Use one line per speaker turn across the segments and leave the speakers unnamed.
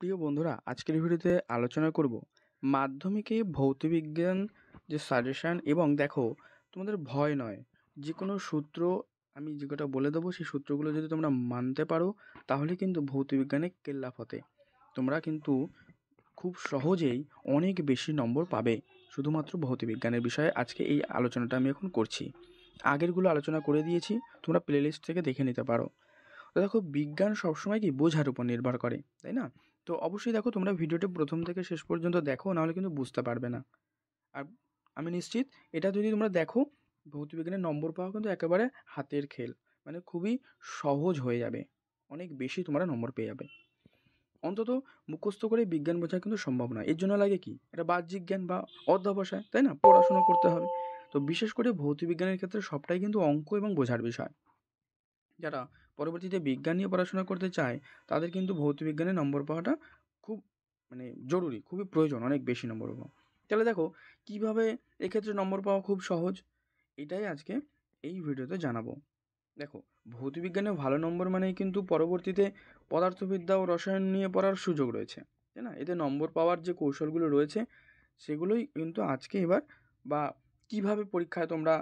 প্রিয় বন্ধুরা আজকের ভিডিওতে আলোচনা করব মাধ্যমিকে ভৌতবিজ্ঞান যে সাজেশান এবং দেখো তোমাদের ভয় নয় যে কোনো সূত্র আমি যে কটা বলে দেবো সেই সূত্রগুলো যদি তোমরা মানতে পারো তাহলে কিন্তু ভৌতবিজ্ঞানে কেল্লাফতে তোমরা কিন্তু খুব সহজেই অনেক বেশি নম্বর পাবে শুধুমাত্র ভৌতবিজ্ঞানের বিষয়ে আজকে এই আলোচনাটা আমি এখন করছি আগেরগুলো আলোচনা করে দিয়েছি তোমরা প্লেলিস্ট থেকে দেখে নিতে পারো দেখো বিজ্ঞান সবসময় কি বোঝার উপর নির্ভর করে তাই না তো অবশ্যই দেখো তোমরা ভিডিওটি প্রথম থেকে শেষ পর্যন্ত দেখো নাহলে কিন্তু বুঝতে পারবে না আর আমি নিশ্চিত এটা যদি তোমরা দেখো ভৌতবিজ্ঞানের নম্বর পাওয়া কিন্তু একেবারে হাতের খেল মানে খুবই সহজ হয়ে যাবে অনেক বেশি তোমরা নম্বর পেয়ে যাবে অন্তত মুখস্থ করে বিজ্ঞান বোঝা কিন্তু সম্ভব নয় এর জন্য লাগে কি একটা বাহ্যিক জ্ঞান বা অধ্যাবসায় তাই না পড়াশোনা করতে হবে তো বিশেষ করে ভৌতবিজ্ঞানের ক্ষেত্রে সবটাই কিন্তু অঙ্ক এবং বোঝার বিষয় যারা পরবর্তীতে বিজ্ঞান নিয়ে পড়াশোনা করতে চায় তাদের কিন্তু ভৌতবিজ্ঞানে নম্বর পাওয়াটা খুব মানে জরুরি খুবই প্রয়োজন অনেক বেশি নম্বর পাওয়া তাহলে দেখো কীভাবে এক্ষেত্রে নম্বর পাওয়া খুব সহজ এটাই আজকে এই ভিডিওতে জানাবো দেখো ভৌতবিজ্ঞানে ভালো নম্বর মানেই কিন্তু পরবর্তীতে পদার্থবিদ্যা ও রসায়ন নিয়ে পড়ার সুযোগ রয়েছে তাই না এতে নম্বর পাওয়ার যে কৌশলগুলো রয়েছে সেগুলোই কিন্তু আজকে এবার বা কিভাবে পরীক্ষায় তোমরা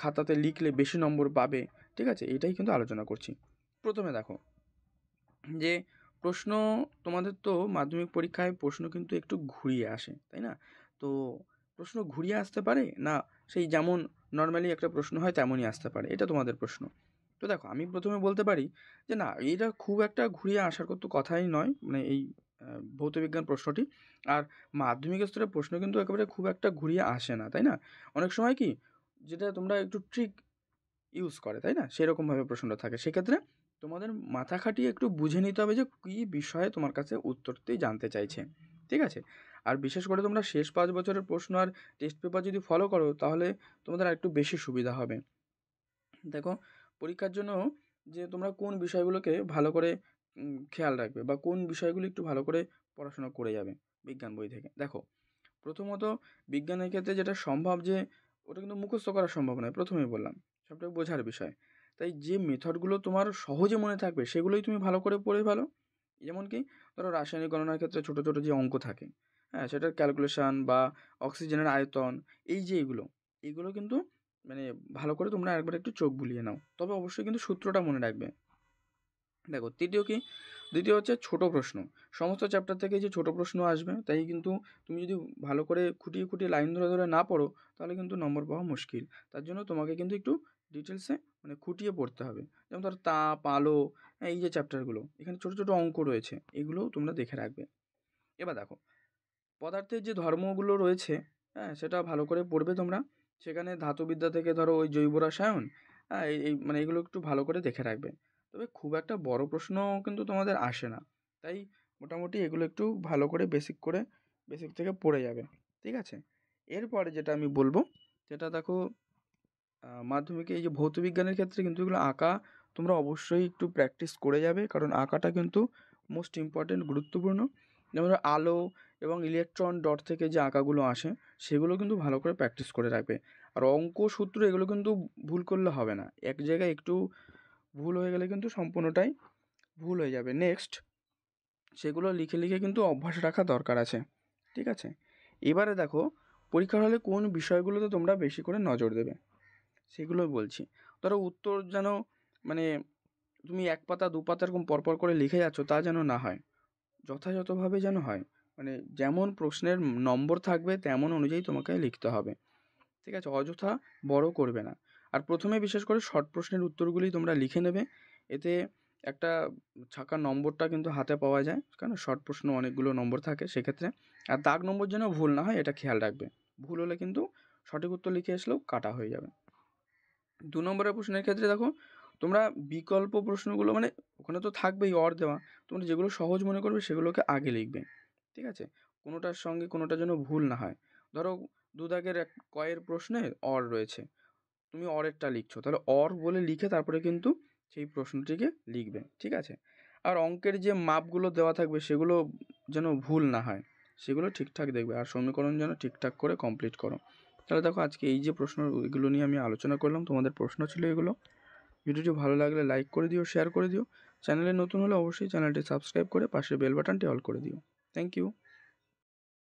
খাতাতে লিখলে বেশি নম্বর পাবে ঠিক আছে এটাই কিন্তু আলোচনা করছি প্রথমে দেখো যে প্রশ্ন তোমাদের তো মাধ্যমিক পরীক্ষায় প্রশ্ন কিন্তু একটু ঘুরিয়ে আসে তাই না তো প্রশ্ন ঘুরিয়ে আসতে পারে না সেই যেমন নর্মালি একটা প্রশ্ন হয় তেমনই আসতে পারে এটা তোমাদের প্রশ্ন তো দেখো আমি প্রথমে বলতে পারি যে না এটা খুব একটা ঘুরিয়ে আসার কত কথাই নয় মানে এই ভৌতবিজ্ঞান প্রশ্নটি আর মাধ্যমিক স্তরের প্রশ্ন কিন্তু একেবারে খুব একটা ঘুরিয়ে আসে না তাই না অনেক সময় কি যেটা তোমরা একটু ট্রিক ইউজ করে তাই না সেরকমভাবে প্রশ্নটা থাকে সেক্ষেত্রে তোমাদের মাথা খাটিয়ে একটু বুঝে নিতে হবে যে কী বিষয়ে তোমার কাছে উত্তরটি জানতে চাইছে ঠিক আছে আর বিশেষ করে তোমরা শেষ পাঁচ বছরের প্রশ্ন আর টেস্ট পেপার যদি ফলো করো তাহলে তোমাদের একটু বেশি সুবিধা হবে দেখো পরীক্ষার জন্য যে তোমরা কোন বিষয়গুলোকে ভালো করে খেয়াল রাখবে বা কোন বিষয়গুলো একটু ভালো করে পড়াশোনা করে যাবে বিজ্ঞান বই থেকে দেখো প্রথমত বিজ্ঞানের ক্ষেত্রে যেটা সম্ভব যে ওটা কিন্তু মুখস্থ করা সম্ভব নয় প্রথমেই বললাম সবটাই বোঝার বিষয় তাই যে মেথডগুলো তোমার সহজে মনে থাকবে সেগুলোই তুমি ভালো করে পড়ে ভালো যেমন কি ধরো রাসায়নিক গণনার ক্ষেত্রে ছোটো ছোটো যে অঙ্ক থাকে হ্যাঁ সেটার ক্যালকুলেশান বা অক্সিজেনের আয়তন এই যে এইগুলো এগুলো কিন্তু মানে ভালো করে তোমরা একবার একটু চোখ বুলিয়ে নাও তবে অবশ্যই কিন্তু সূত্রটা মনে রাখবে দেখো তৃতীয় কি দ্বিতীয় হচ্ছে ছোট প্রশ্ন সমস্ত চ্যাপ্টার থেকে যে ছোট প্রশ্ন আসবে তাই কিন্তু তুমি যদি ভালো করে খুঁটিয়ে খুঁটিয়ে লাইন ধরে ধরে না পড়ো তাহলে কিন্তু নম্বর পাওয়া মুশকিল তার জন্য তোমাকে কিন্তু একটু ডিটেলসে মানে খুঁটিয়ে পড়তে হবে যেমন ধর তাপ আলো হ্যাঁ, এই যে চ্যাপ্টারগুলো এখানে ছোটো ছোটো অঙ্ক রয়েছে এগুলো তোমরা দেখে রাখবে এবার দেখো পদার্থের যে ধর্মগুলো রয়েছে হ্যাঁ সেটা ভালো করে পড়বে তোমরা সেখানে ধাতুবিদ্যা থেকে ধরো ওই জৈব রসায়ন হ্যাঁ এই মানে এগুলো একটু ভালো করে দেখে রাখবে তবে খুব একটা বড় প্রশ্ন কিন্তু তোমাদের আসে না তাই মোটামুটি এগুলো একটু ভালো করে বেসিক করে বেসিক থেকে পড়ে যাবে ঠিক আছে এরপরে যেটা আমি বলবো যেটা দেখো মাধ্যমিকে এই যে ভৌতবিজ্ঞানের ক্ষেত্রে কিন্তু এগুলো আঁকা তোমরা অবশ্যই একটু প্র্যাকটিস করে যাবে কারণ আঁকাটা কিন্তু মোস্ট ইম্পর্টেন্ট গুরুত্বপূর্ণ যেমন আলো এবং ইলেকট্রন ডট থেকে যে আঁকাগুলো আসে সেগুলো কিন্তু ভালো করে প্র্যাকটিস করে রাখবে আর অঙ্ক সূত্র এগুলো কিন্তু ভুল করলে হবে না এক জায়গায় একটু ভুল হয়ে গেলে কিন্তু সম্পূর্ণটাই ভুল হয়ে যাবে নেক্সট সেগুলো লিখে লিখে কিন্তু অভ্যাস রাখা দরকার আছে ঠিক আছে এবারে দেখো পরীক্ষার হলে কোন বিষয়গুলোতে তোমরা বেশি করে নজর দেবে সেগুলো বলছি ধরো উত্তর যেন মানে তুমি এক পাতা দু পাতা এরকম পরপর করে লিখে যাচ্ছ তা যেন না হয় যথাযথভাবে যেন হয় মানে যেমন প্রশ্নের নম্বর থাকবে তেমন অনুযায়ী তোমাকে লিখতে হবে ঠিক আছে অযথা বড় করবে না আর প্রথমে বিশেষ করে শর্ট প্রশ্নের উত্তরগুলি তোমরা লিখে নেবে এতে একটা ছাকা নম্বরটা কিন্তু হাতে পাওয়া যায় কেন শর্ট প্রশ্ন অনেকগুলো নম্বর থাকে সেক্ষেত্রে আর দাগ নম্বর যেন ভুল না হয় এটা খেয়াল রাখবে ভুল হলে কিন্তু সঠিক উত্তর লিখে আসলেও কাটা হয়ে যাবে দু নম্বরের প্রশ্নের ক্ষেত্রে দেখো তোমরা বিকল্প প্রশ্নগুলো মানে ওখানে তো থাকবেই অর দেওয়া তোমরা যেগুলো সহজ মনে করবে সেগুলোকে আগে লিখবে ঠিক আছে কোনোটার সঙ্গে কোনোটা যেন ভুল না হয় ধরো দুদাগের এক কয়ের প্রশ্নে অর রয়েছে তুমি অরেরটা লিখছো তাহলে অর বলে লিখে তারপরে কিন্তু সেই প্রশ্নটিকে লিখবে ঠিক আছে আর অঙ্কের যে মাপগুলো দেওয়া থাকবে সেগুলো যেন ভুল না হয় সেগুলো ঠিকঠাক দেখবে আর সমীকরণ যেন ঠিকঠাক করে কমপ্লিট করো তাহলে দেখো আজকে এই যে প্রশ্ন এগুলো নিয়ে আমি আলোচনা করলাম তোমাদের প্রশ্ন ছিল এগুলো ভিডিওটি ভালো লাগলে লাইক করে দিও শেয়ার করে দিও চ্যানেলে নতুন হলে অবশ্যই চ্যানেলটি সাবস্ক্রাইব করে পাশে বেল বাটনটি অল করে দিও থ্যাংক ইউ